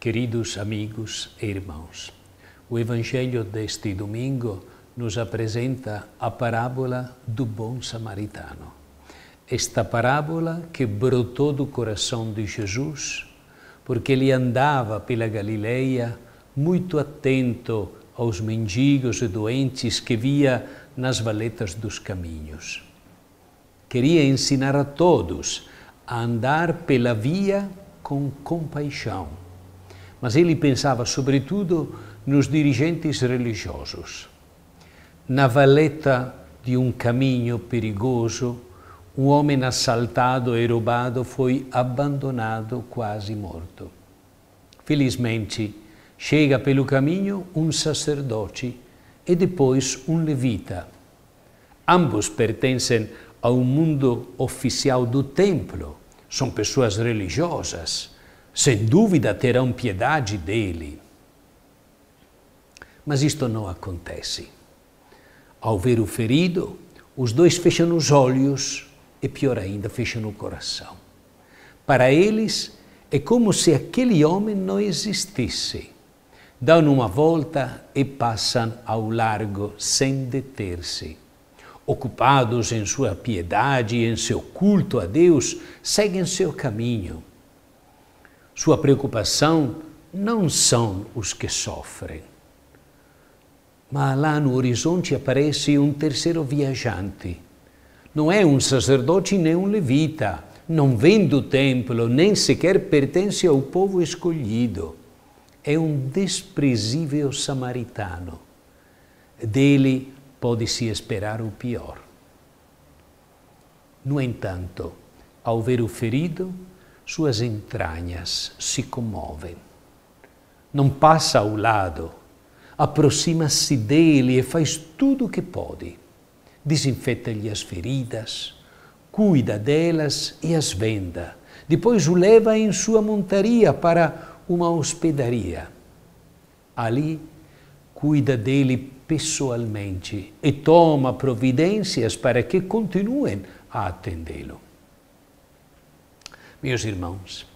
Queridos amigos e irmãos, o Evangelho deste domingo nos apresenta a parábola do bom samaritano. Esta parábola que brotou do coração de Jesus, porque ele andava pela Galileia muito atento aos mendigos e doentes que via nas valetas dos caminhos. Queria ensinar a todos a andar pela via com compaixão mas ele pensava sobretudo nos dirigentes religiosos. Na valeta de um caminho perigoso, um homem assaltado e roubado foi abandonado quase morto. Felizmente, chega pelo caminho um sacerdote e depois um levita. Ambos pertencem ao mundo oficial do templo, são pessoas religiosas, sem dúvida terão piedade dele. Mas isto não acontece. Ao ver o ferido, os dois fecham os olhos e, pior ainda, fecham o coração. Para eles, é como se aquele homem não existisse. Dão uma volta e passam ao largo sem deter-se. Ocupados em sua piedade e em seu culto a Deus, seguem seu caminho sua preocupação não são os que sofrem. Mas lá no horizonte aparece um terceiro viajante. Não é um sacerdote nem um levita, não vem do templo, nem sequer pertence ao povo escolhido. É um desprezível samaritano. Dele pode-se esperar o pior. No entanto, ao ver o ferido, suas entranhas se comovem. Não passa ao lado, aproxima-se dele e faz tudo o que pode. Desinfeta-lhe as feridas, cuida delas e as venda. Depois o leva em sua montaria para uma hospedaria. Ali cuida dele pessoalmente e toma providências para que continuem a atendê-lo. Meus irmãos,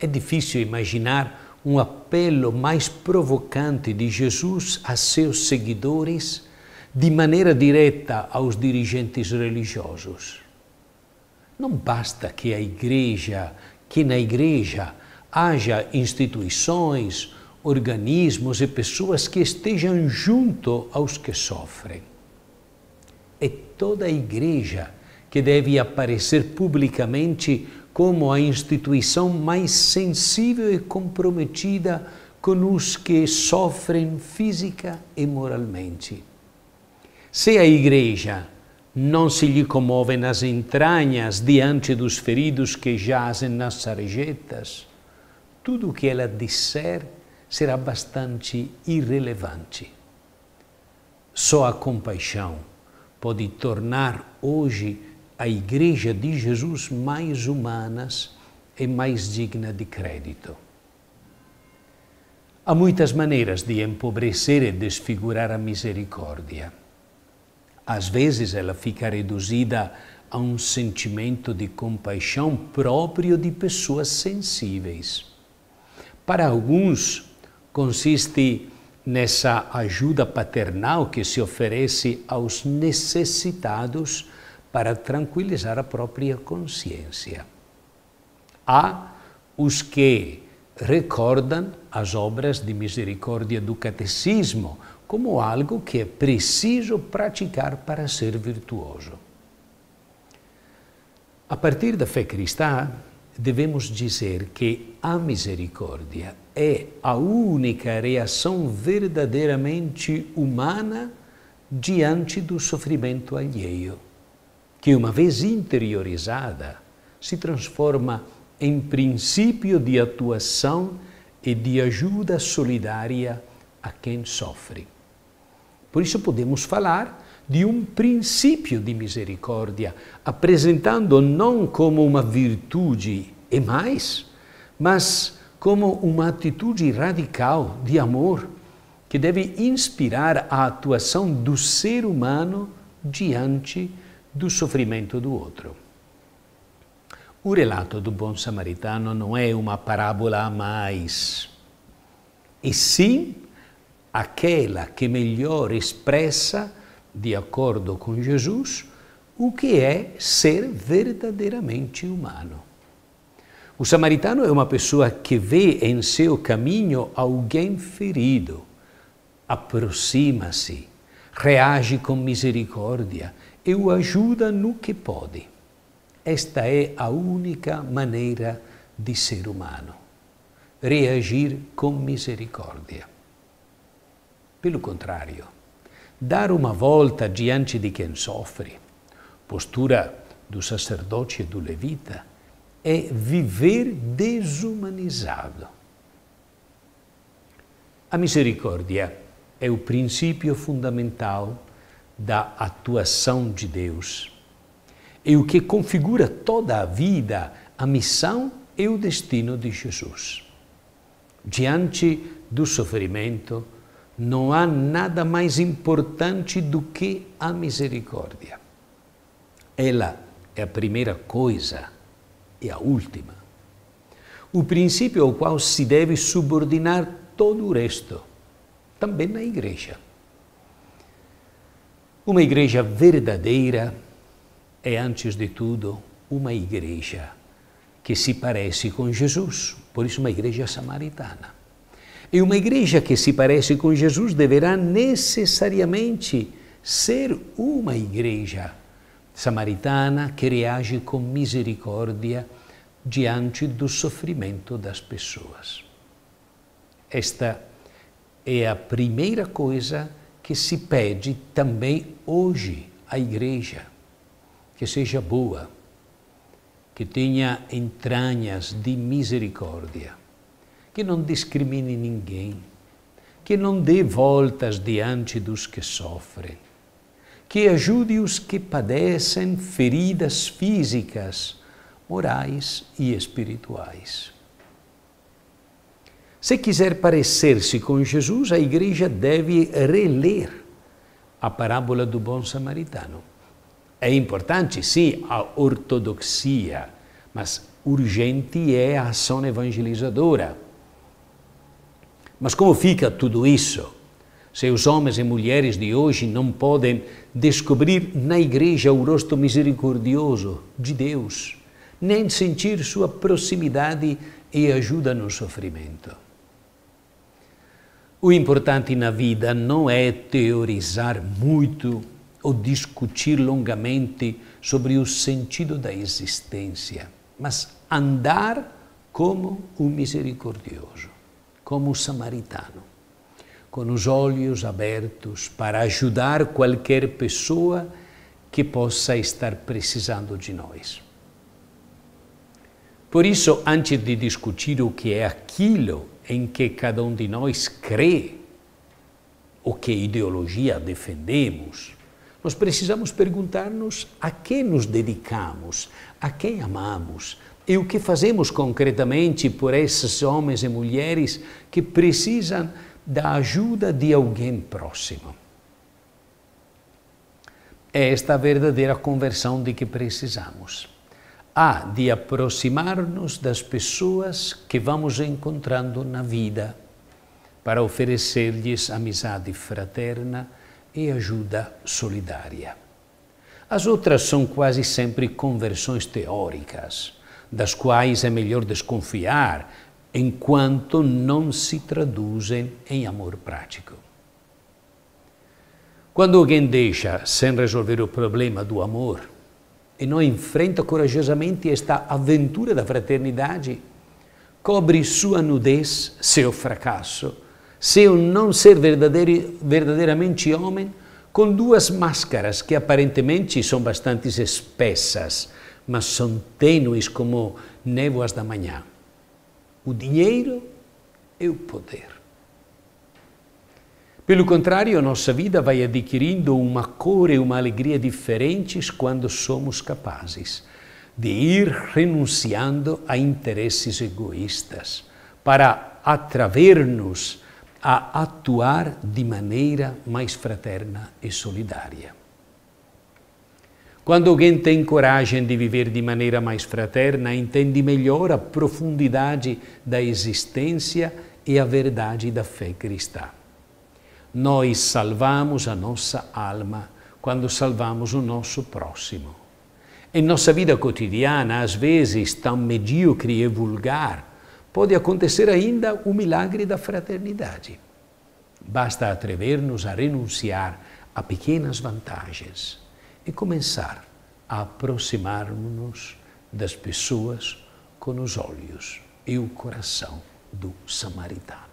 é difícil imaginar um apelo mais provocante de Jesus a seus seguidores de maneira direta aos dirigentes religiosos. Não basta que a igreja, que na igreja haja instituições, organismos e pessoas que estejam junto aos que sofrem. É toda a igreja que deve aparecer publicamente como a instituição mais sensível e comprometida com os que sofrem física e moralmente. Se a Igreja não se lhe comove nas entranhas diante dos feridos que jazem nas sarjetas, tudo o que ela disser será bastante irrelevante. Só a compaixão pode tornar hoje a Igreja de Jesus mais humanas e mais digna de crédito. Há muitas maneiras de empobrecer e desfigurar a misericórdia. Às vezes ela fica reduzida a um sentimento de compaixão próprio de pessoas sensíveis. Para alguns, consiste nessa ajuda paternal que se oferece aos necessitados para tranquilizar a própria consciência. Há os que recordam as obras de misericórdia do catecismo como algo que é preciso praticar para ser virtuoso. A partir da fé cristã, devemos dizer que a misericórdia é a única reação verdadeiramente humana diante do sofrimento alheio que, uma vez interiorizada, se transforma em princípio de atuação e de ajuda solidária a quem sofre. Por isso, podemos falar de um princípio de misericórdia, apresentando não como uma virtude e mais, mas como uma atitude radical de amor que deve inspirar a atuação do ser humano diante do sofrimento do outro. O relato do bom samaritano não é uma parábola a mais, e sim aquela que melhor expressa, de acordo com Jesus, o que é ser verdadeiramente humano. O samaritano é uma pessoa que vê em seu caminho alguém ferido, aproxima-se, reage com misericórdia, e o ajuda no que pode. Esta é a única maneira de ser humano. Reagir com misericórdia. Pelo contrário, dar uma volta diante de quem sofre, postura do sacerdote e do levita, é viver desumanizado. A misericórdia é o princípio fundamental da atuação de Deus. E o que configura toda a vida, a missão e o destino de Jesus. Diante do sofrimento, não há nada mais importante do que a misericórdia. Ela é a primeira coisa e a última. O princípio ao qual se deve subordinar todo o resto, também na igreja. Uma igreja verdadeira é, antes de tudo, uma igreja que se parece com Jesus, por isso, uma igreja samaritana. E uma igreja que se parece com Jesus deverá necessariamente ser uma igreja samaritana que reage com misericórdia diante do sofrimento das pessoas. Esta é a primeira coisa que que se pede também hoje à igreja, que seja boa, que tenha entranhas de misericórdia, que não discrimine ninguém, que não dê voltas diante dos que sofrem, que ajude os que padecem feridas físicas, morais e espirituais se quiser parecer-se com Jesus, a igreja deve reler a parábola do bom samaritano. É importante, sim, a ortodoxia, mas urgente é a ação evangelizadora. Mas como fica tudo isso? Se os homens e mulheres de hoje não podem descobrir na igreja o rosto misericordioso de Deus, nem sentir sua proximidade e ajuda no sofrimento. O importante na vida não é teorizar muito ou discutir longamente sobre o sentido da existência, mas andar como o misericordioso, como o samaritano, com os olhos abertos para ajudar qualquer pessoa que possa estar precisando de nós. Por isso, antes de discutir o que é aquilo em que cada um de nós crê, o que ideologia defendemos, nós precisamos perguntar-nos a que nos dedicamos, a quem amamos e o que fazemos concretamente por esses homens e mulheres que precisam da ajuda de alguém próximo. É esta verdadeira conversão de que precisamos há de aproximar-nos das pessoas que vamos encontrando na vida, para oferecer-lhes amizade fraterna e ajuda solidária. As outras são quase sempre conversões teóricas, das quais é melhor desconfiar enquanto não se traduzem em amor prático. Quando alguém deixa sem resolver o problema do amor, e não enfrenta corajosamente esta aventura da fraternidade, cobre sua nudez, seu fracasso, seu não ser verdadeiro, verdadeiramente homem, com duas máscaras que aparentemente são bastante espessas, mas são tênues como névoas da manhã: o dinheiro e o poder. Pelo contrário, a nossa vida vai adquirindo uma cor e uma alegria diferentes quando somos capazes de ir renunciando a interesses egoístas para atraver-nos a atuar de maneira mais fraterna e solidária. Quando alguém tem coragem de viver de maneira mais fraterna, entende melhor a profundidade da existência e a verdade da fé cristã. Nós salvamos a nossa alma quando salvamos o nosso próximo. Em nossa vida cotidiana, às vezes tão medíocre e vulgar, pode acontecer ainda o milagre da fraternidade. Basta atrever-nos a renunciar a pequenas vantagens e começar a aproximar-nos das pessoas com os olhos e o coração do samaritano.